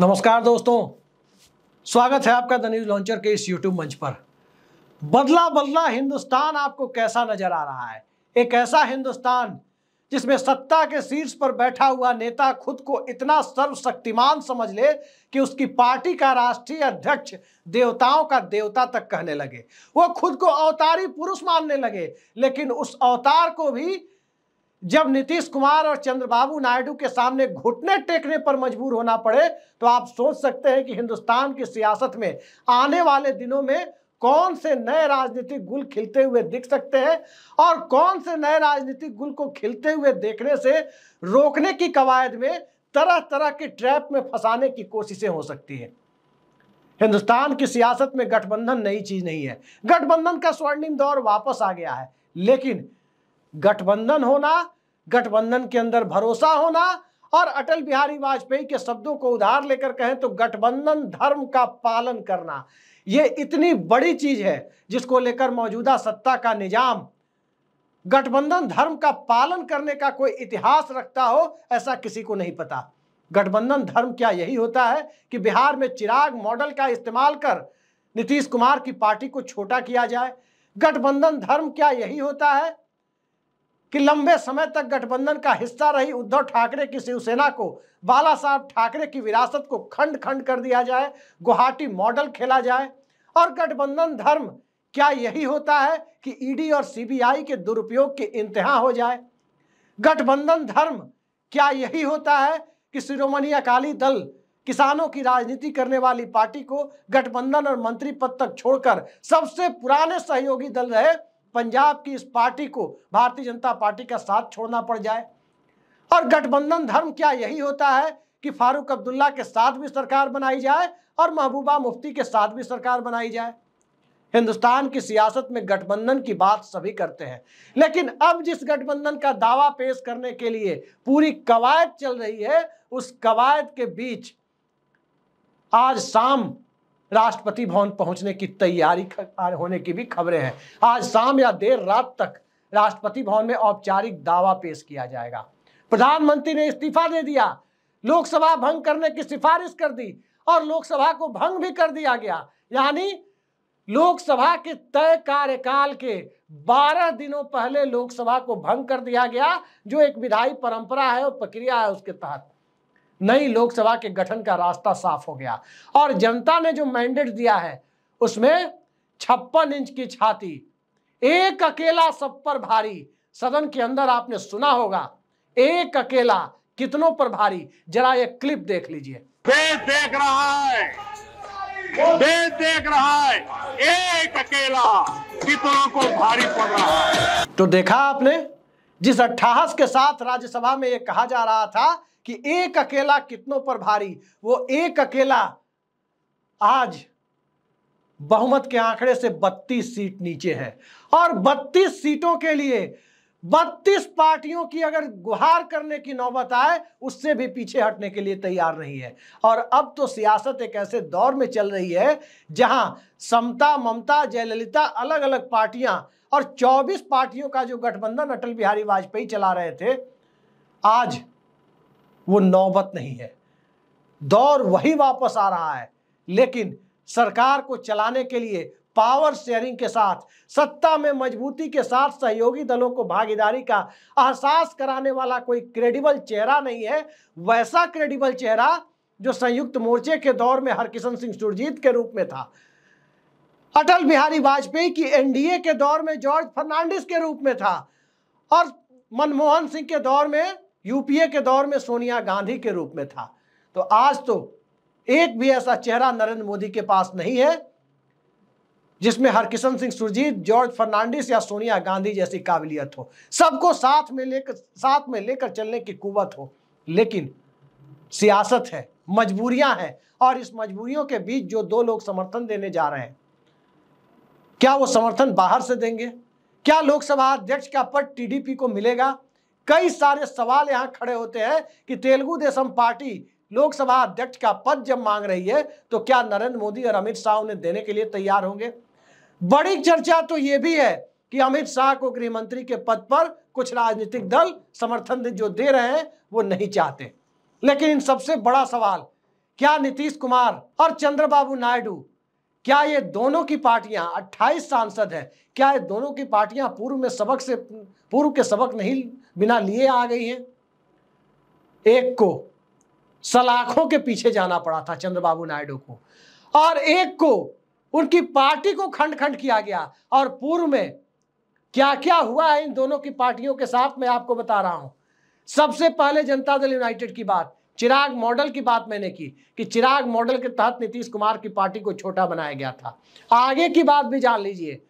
नमस्कार दोस्तों स्वागत है आपका द न्यूज लॉन्चर के इस यूट्यूब मंच पर बदला बदला हिंदुस्तान आपको कैसा नजर आ रहा है एक ऐसा हिंदुस्तान जिसमें सत्ता के शीर्ष पर बैठा हुआ नेता खुद को इतना सर्वशक्तिमान समझ ले कि उसकी पार्टी का राष्ट्रीय अध्यक्ष देवताओं का देवता तक कहने लगे वो खुद को अवतारी पुरुष मानने लगे लेकिन उस अवतार को भी जब नीतीश कुमार और चंद्रबाबू नायडू के सामने घुटने टेकने पर मजबूर होना पड़े तो आप सोच सकते हैं कि हिंदुस्तान की सियासत में आने वाले दिनों में कौन से नए राजनीतिक गुल खिलते हुए दिख सकते हैं और कौन से नए राजनीतिक गुल को खिलते हुए देखने से रोकने की कवायद में तरह तरह के ट्रैप में फंसाने की कोशिशें हो सकती हैं हिंदुस्तान की सियासत में गठबंधन नई चीज नहीं है गठबंधन का स्वर्णिम दौर वापस आ गया है लेकिन गठबंधन होना गठबंधन के अंदर भरोसा होना और अटल बिहारी वाजपेयी के शब्दों को उधार लेकर कहें तो गठबंधन धर्म का पालन करना ये इतनी बड़ी चीज है जिसको लेकर मौजूदा सत्ता का निजाम गठबंधन धर्म का पालन करने का कोई इतिहास रखता हो ऐसा किसी को नहीं पता गठबंधन धर्म क्या यही होता है कि बिहार में चिराग मॉडल का इस्तेमाल कर नीतीश कुमार की पार्टी को छोटा किया जाए गठबंधन धर्म क्या यही होता है कि लंबे समय तक गठबंधन का हिस्सा रही उद्धव ठाकरे की शिवसेना को बाला साहब ठाकरे की विरासत को खंड खंड कर दिया जाए गुवाहाटी मॉडल खेला जाए और गठबंधन धर्म क्या यही होता है कि ईडी और सीबीआई के दुरुपयोग के इंतहा हो जाए गठबंधन धर्म क्या यही होता है कि शिरोमणि अकाली दल किसानों की राजनीति करने वाली पार्टी को गठबंधन और मंत्री पद तक छोड़कर सबसे पुराने सहयोगी दल रहे पंजाब की इस पार्टी को भारतीय जनता पार्टी का साथ छोड़ना पड़ जाए और गठबंधन धर्म क्या यही होता है कि फारूक अब्दुल्ला के साथ भी सरकार बनाई जाए और महबूबा मुफ्ती के साथ भी सरकार बनाई जाए हिंदुस्तान की सियासत में गठबंधन की बात सभी करते हैं लेकिन अब जिस गठबंधन का दावा पेश करने के लिए पूरी कवायद चल रही है उस कवायद के बीच आज शाम राष्ट्रपति भवन पहुंचने की तैयारी होने की भी खबरें हैं आज शाम या देर रात तक राष्ट्रपति भवन में औपचारिक दावा पेश किया जाएगा प्रधानमंत्री ने इस्तीफा दे दिया लोकसभा भंग करने की सिफारिश कर दी और लोकसभा को भंग भी कर दिया गया यानी लोकसभा के तय कार्यकाल के 12 दिनों पहले लोकसभा को भंग कर दिया गया जो एक विधायी परंपरा है और प्रक्रिया है उसके तहत नई लोकसभा के गठन का रास्ता साफ हो गया और जनता ने जो मैंडेट दिया है उसमें छप्पन इंच की छाती एक अकेला सब पर भारी सदन के अंदर आपने सुना होगा एक अकेला कितनों पर भारी जरा एक क्लिप देख लीजिए देश देख रहा है देश देख रहा है एक अकेला कितनों को भारी पड़ रहा है तो देखा आपने जिस अट्ठाहस के साथ राज्यसभा में ये कहा जा रहा था कि एक अकेला कितनों पर भारी वो एक अकेला आज बहुमत के आंकड़े से 32 सीट नीचे है और 32 सीटों के लिए 32 पार्टियों की अगर गुहार करने की नौबत आए उससे भी पीछे हटने के लिए तैयार नहीं है और अब तो सियासत एक ऐसे दौर में चल रही है जहां समता ममता जयललिता अलग अलग पार्टियां और 24 पार्टियों का जो गठबंधन अटल बिहारी वाजपेयी चला रहे थे आज वो नौबत नहीं है दौर वही वापस आ रहा है लेकिन सरकार को चलाने के लिए पावर शेयरिंग के साथ सत्ता में मजबूती के साथ सहयोगी दलों को भागीदारी का एहसास कराने वाला कोई क्रेडिबल चेहरा नहीं है वैसा क्रेडिबल चेहरा जो संयुक्त मोर्चे के दौर में हरकिशन सिंह सुरजीत के रूप में था अटल बिहारी वाजपेयी की एनडीए के दौर में जॉर्ज फर्नांडिस के रूप में था और मनमोहन सिंह के दौर में यूपीए के दौर में सोनिया गांधी के रूप में था तो आज तो एक भी ऐसा चेहरा नरेंद्र मोदी के पास नहीं है जिसमें हरकिशन सिंह सुरजीत जॉर्ज फर्नांडिस या सोनिया गांधी जैसी काबिलियत हो सबको साथ में लेकर साथ में लेकर चलने की कुवत हो लेकिन सियासत है मजबूरियां हैं और इस मजबूरियों के बीच जो दो लोग समर्थन देने जा रहे हैं क्या वो समर्थन बाहर से देंगे क्या लोकसभा अध्यक्ष का पद टीडीपी को मिलेगा कई सारे सवाल यहाँ खड़े होते हैं कि तेलुगु देशम पार्टी लोकसभा अध्यक्ष का पद जब मांग रही है तो क्या नरेंद्र मोदी और अमित शाह उन्हें देने के लिए तैयार होंगे बड़ी चर्चा तो ये भी है कि अमित शाह को गृह मंत्री के पद पर कुछ राजनीतिक दल समर्थन जो दे रहे हैं वो नहीं चाहते लेकिन इन सबसे बड़ा सवाल क्या नीतीश कुमार और चंद्रबाबू नायडू क्या ये दोनों की पार्टियां 28 सांसद हैं क्या ये दोनों की पार्टियां पूर्व में सबक से पूर्व के सबक नहीं बिना लिए आ गई हैं एक को सलाखों के पीछे जाना पड़ा था चंद्रबाबू नायडू को और एक को उनकी पार्टी को खंड खंड किया गया और पूर्व में क्या क्या हुआ है इन दोनों की पार्टियों के साथ मैं आपको बता रहा हूं सबसे पहले जनता दल यूनाइटेड की बात चिराग मॉडल की बात मैंने की कि चिराग मॉडल के तहत नीतीश कुमार की पार्टी को छोटा बनाया गया था आगे की बात भी जान लीजिए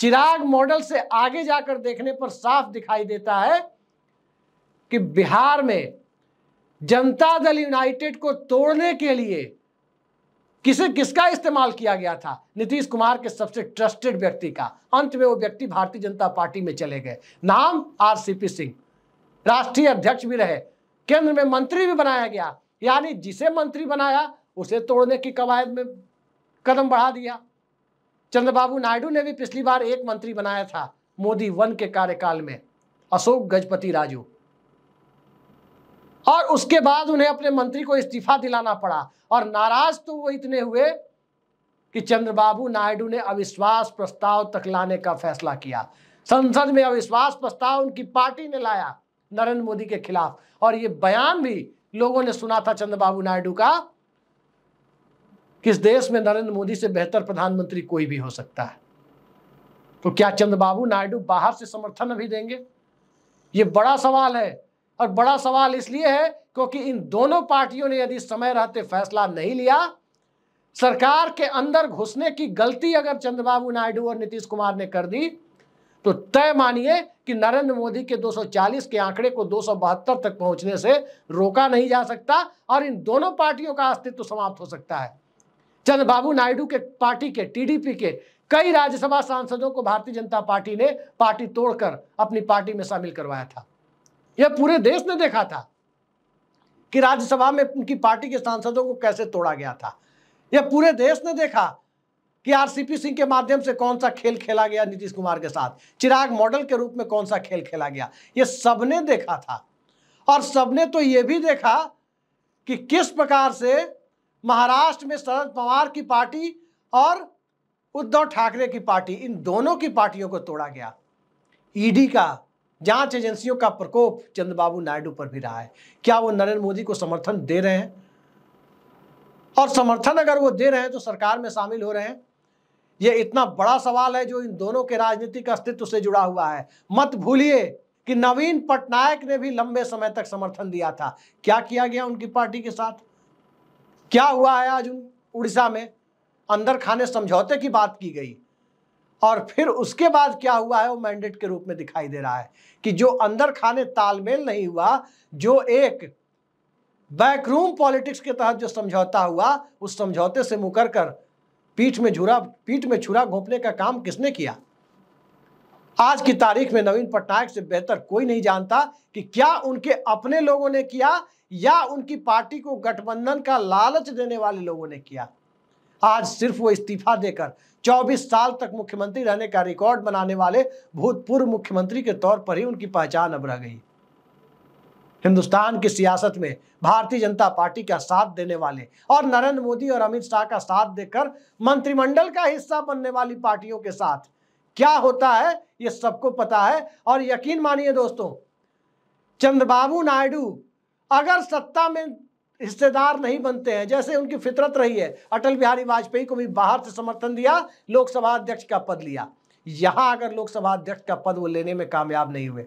चिराग मॉडल से आगे जाकर देखने पर साफ दिखाई देता है कि बिहार में जनता दल यूनाइटेड को तोड़ने के लिए किसे किसका इस्तेमाल किया गया था नीतीश कुमार के सबसे ट्रस्टेड व्यक्ति का अंत में वो व्यक्ति भारतीय जनता पार्टी में चले गए नाम आरसीपी सिंह राष्ट्रीय अध्यक्ष भी रहे केंद्र में मंत्री भी बनाया गया यानी जिसे मंत्री बनाया उसे तोड़ने की कवायद में कदम बढ़ा दिया चंद्रबाबू नायडू ने भी पिछली बार एक मंत्री बनाया था मोदी वन के कार्यकाल में अशोक गजपति राजू और उसके बाद उन्हें अपने मंत्री को इस्तीफा दिलाना पड़ा और नाराज तो वो इतने हुए कि चंद्रबाबू नायडू ने अविश्वास प्रस्ताव तक लाने का फैसला किया संसद में अविश्वास प्रस्ताव उनकी पार्टी ने लाया नरेंद्र मोदी के खिलाफ और ये बयान भी लोगों ने सुना था चंद्रबाबू नायडू का किस देश में नरेंद्र मोदी से बेहतर प्रधानमंत्री कोई भी हो सकता है तो क्या चंद्रबाबू नायडू बाहर से समर्थन अभी देंगे ये बड़ा सवाल है और बड़ा सवाल इसलिए है क्योंकि इन दोनों पार्टियों ने यदि समय रहते फैसला नहीं लिया सरकार के अंदर घुसने की गलती अगर चंद्रबाबू नायडू और नीतीश कुमार ने कर दी तो तय मानिए कि नरेंद्र मोदी के 240 के आंकड़े को दो तक पहुंचने से रोका नहीं जा सकता और इन दोनों पार्टियों का अस्तित्व समाप्त हो सकता है चंद्रबाबू नायडू के पार्टी के टीडीपी के कई राज्यसभा सांसदों को भारतीय जनता पार्टी ने पार्टी तोड़कर अपनी पार्टी में शामिल करवाया था यह पूरे देश ने देखा था कि राज्यसभा में उनकी पार्टी के सांसदों को कैसे तोड़ा गया था यह पूरे देश ने देखा कि आरसीपी सिंह के माध्यम से कौन सा खेल खेला गया नीतीश कुमार के साथ चिराग मॉडल के रूप में कौन सा खेल खेला गया ये सबने देखा था और सबने तो ये भी देखा कि किस प्रकार से महाराष्ट्र में शरद पवार की पार्टी और उद्धव ठाकरे की पार्टी इन दोनों की पार्टियों को तोड़ा गया ईडी का जांच एजेंसियों का प्रकोप चंद्रबाबू नायडू पर भी रहा है क्या वो नरेंद्र मोदी को समर्थन दे रहे हैं और समर्थन अगर वो दे रहे हैं तो सरकार में शामिल हो रहे हैं ये इतना बड़ा सवाल है जो इन दोनों के राजनीतिक अस्तित्व से जुड़ा हुआ है मत भूलिए कि नवीन पटनायक ने भी लंबे समय तक समर्थन दिया था क्या किया गया उनकी पार्टी के साथ क्या हुआ है आज उड़ीसा में अंदर खाने समझौते की बात की गई और फिर उसके बाद क्या हुआ है वो मैंडेट के रूप में दिखाई दे रहा है कि जो अंदर खाने तालमेल नहीं हुआ जो एक बैकरूम पॉलिटिक्स के तहत जो समझौता हुआ उस समझौते से मुकर कर पीठ में झुरा पीठ में छुरा घोंपने का काम किसने किया आज की तारीख में नवीन पटनायक से बेहतर कोई नहीं जानता कि क्या उनके अपने लोगों ने किया या उनकी पार्टी को गठबंधन का लालच देने वाले लोगों ने किया आज सिर्फ वो इस्तीफा देकर 24 साल तक मुख्यमंत्री रहने का रिकॉर्ड बनाने वाले भूतपूर्व मुख्यमंत्री के तौर पर ही उनकी पहचान अब रह गई हिंदुस्तान की सियासत में भारतीय जनता पार्टी का साथ देने वाले और नरेंद्र मोदी और अमित शाह का साथ देकर मंत्रिमंडल का हिस्सा बनने वाली पार्टियों के साथ क्या होता है ये सबको पता है और यकीन मानिए दोस्तों चंद्रबाबू नायडू अगर सत्ता में हिस्सेदार नहीं बनते हैं जैसे उनकी फितरत रही है अटल बिहारी वाजपेयी को भी बाहर से समर्थन दिया लोकसभा अध्यक्ष का पद लिया यहां अगर लोकसभा अध्यक्ष का पद वो लेने में कामयाब नहीं हुए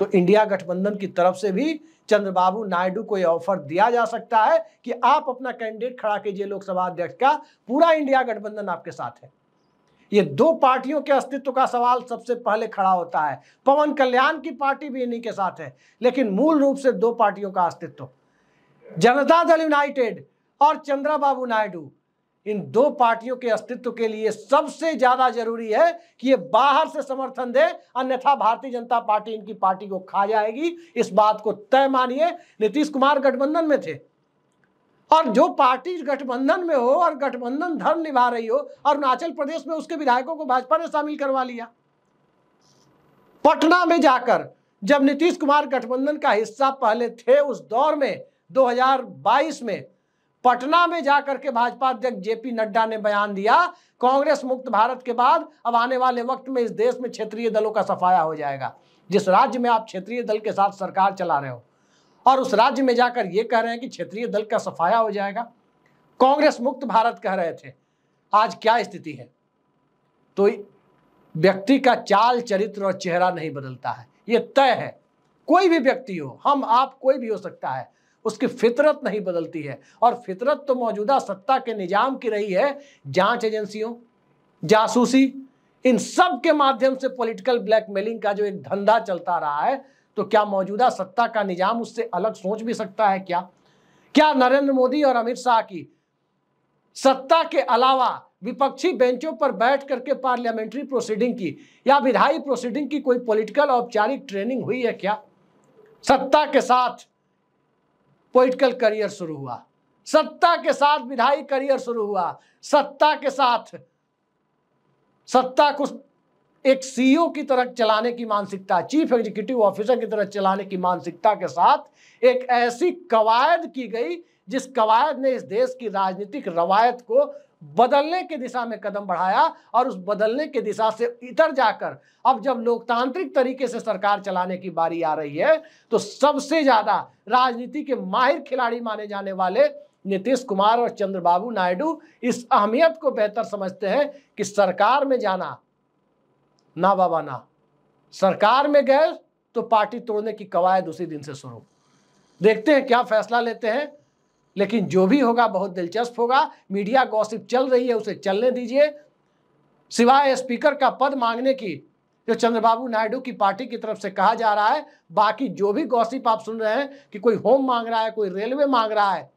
तो इंडिया गठबंधन की तरफ से भी चंद्रबाबू नायडू को यह ऑफर दिया जा सकता है कि आप अपना कैंडिडेट खड़ा कीजिए लोकसभा अध्यक्ष का पूरा इंडिया गठबंधन आपके साथ है ये दो पार्टियों के अस्तित्व का सवाल सबसे पहले खड़ा होता है पवन कल्याण की पार्टी भी इन्हीं के साथ है लेकिन मूल रूप से दो पार्टियों का अस्तित्व जनता दल यूनाइटेड और चंद्रबाबू नायडू इन दो पार्टियों के अस्तित्व के लिए सबसे ज्यादा जरूरी है कि ये बाहर से समर्थन दे अन्यथा भारतीय जनता पार्टी इनकी पार्टी को खा जाएगी इस बात को तय मानिए नीतीश कुमार गठबंधन में थे और जो पार्टी गठबंधन में हो और गठबंधन धर्म निभा रही हो अरुणाचल प्रदेश में उसके विधायकों को भाजपा ने शामिल करवा लिया पटना में जाकर जब नीतीश कुमार गठबंधन का हिस्सा पहले थे उस दौर में 2022 में पटना में जाकर के भाजपा अध्यक्ष जेपी नड्डा ने बयान दिया कांग्रेस मुक्त भारत के बाद अब आने वाले वक्त में इस देश में क्षेत्रीय दलों का सफाया हो जाएगा जिस राज्य में आप क्षेत्रीय दल के साथ सरकार चला रहे हो और उस राज्य में जाकर ये कह रहे हैं कि क्षेत्रीय दल का सफाया हो जाएगा कांग्रेस मुक्त भारत कह रहे थे आज क्या स्थिति है तो व्यक्ति का चाल चरित्र और चेहरा नहीं बदलता है ये तय है कोई भी व्यक्ति हो हम आप कोई भी हो सकता है उसकी फितरत नहीं बदलती है और फितरत तो मौजूदा सत्ता के निजाम की रही है जांच एजेंसियों जासूसी इन सब के माध्यम से पॉलिटिकल ब्लैकमेलिंग का जो एक धंधा चलता रहा है तो क्या मौजूदा सत्ता का निजाम उससे अलग सोच भी सकता है क्या क्या नरेंद्र मोदी और अमित शाह की सत्ता के अलावा विपक्षी बेंचों पर बैठ करके पार्लियामेंट्री प्रोसीडिंग की या विधायी प्रोसीडिंग की कोई पॉलिटिकल औपचारिक ट्रेनिंग हुई है क्या सत्ता के साथ पॉलिटिकल करियर शुरू हुआ सत्ता के साथ विधायी करियर शुरू हुआ सत्ता के साथ सत्ता को एक सीईओ e की तरह चलाने की मानसिकता चीफ एग्जीक्यूटिव ऑफिसर की तरह चलाने की मानसिकता के साथ एक ऐसी कवायद की गई जिस कवायद ने इस देश की राजनीतिक रवायत को बदलने की दिशा में कदम बढ़ाया और उस बदलने की दिशा से इतर जाकर अब जब लोकतांत्रिक तरीके से सरकार चलाने की बारी आ रही है तो सबसे ज्यादा राजनीति के माहिर खिलाड़ी माने जाने वाले नीतीश कुमार और चंद्रबाबू नायडू इस अहमियत को बेहतर समझते हैं कि सरकार में जाना ना बाबा ना सरकार में गए तो पार्टी तोड़ने की कवायद उसी दिन से शुरू देखते हैं क्या फैसला लेते हैं लेकिन जो भी होगा बहुत दिलचस्प होगा मीडिया गॉसिप चल रही है उसे चलने दीजिए सिवाय स्पीकर का पद मांगने की जो चंद्रबाबू नायडू की पार्टी की तरफ से कहा जा रहा है बाकी जो भी गॉसिप आप सुन रहे हैं कि कोई होम मांग रहा है कोई रेलवे मांग रहा है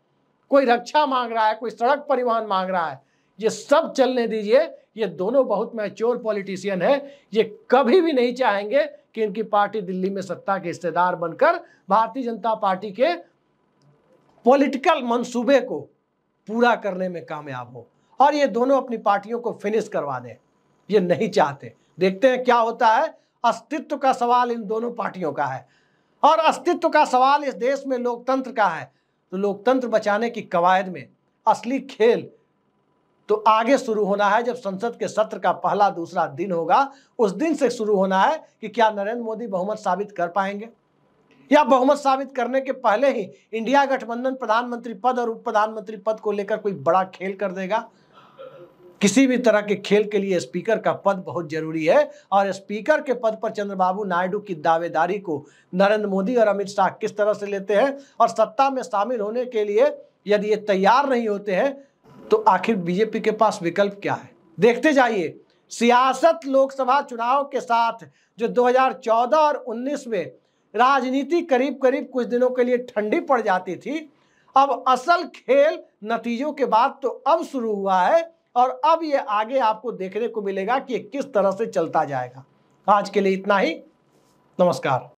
कोई रक्षा मांग रहा है कोई सड़क परिवहन मांग रहा है ये सब चलने दीजिए ये दोनों बहुत मैच्योर पॉलिटिशियन है ये कभी भी नहीं चाहेंगे कि इनकी पार्टी दिल्ली में सत्ता के हिस्सेदार बनकर भारतीय जनता पार्टी के पॉलिटिकल मंसूबे को पूरा करने में कामयाब हो और ये दोनों अपनी पार्टियों को फिनिश करवा दें ये नहीं चाहते देखते हैं क्या होता है अस्तित्व का सवाल इन दोनों पार्टियों का है और अस्तित्व का सवाल इस देश में लोकतंत्र का है तो लोकतंत्र बचाने की कवायद में असली खेल तो आगे शुरू होना है जब संसद के सत्र का पहला दूसरा दिन होगा उस दिन से शुरू होना है कि क्या नरेंद्र मोदी बहुमत साबित कर पाएंगे या बहुमत साबित करने के पहले ही इंडिया गठबंधन प्रधानमंत्री पद और उप प्रधानमंत्री पद को लेकर कोई बड़ा खेल कर देगा किसी भी तरह के खेल के लिए स्पीकर का पद बहुत जरूरी है और स्पीकर के पद पर चंद्रबाबू नायडू की दावेदारी को नरेंद्र मोदी और अमित शाह किस तरह से लेते हैं और सत्ता में शामिल होने के लिए यदि ये तैयार नहीं होते हैं तो आखिर बीजेपी के पास विकल्प क्या है देखते जाइए सियासत लोकसभा चुनाव के साथ जो 2014 और 19 में राजनीति करीब करीब कुछ दिनों के लिए ठंडी पड़ जाती थी अब असल खेल नतीजों के बाद तो अब शुरू हुआ है और अब ये आगे आपको देखने को मिलेगा कि किस तरह से चलता जाएगा आज के लिए इतना ही नमस्कार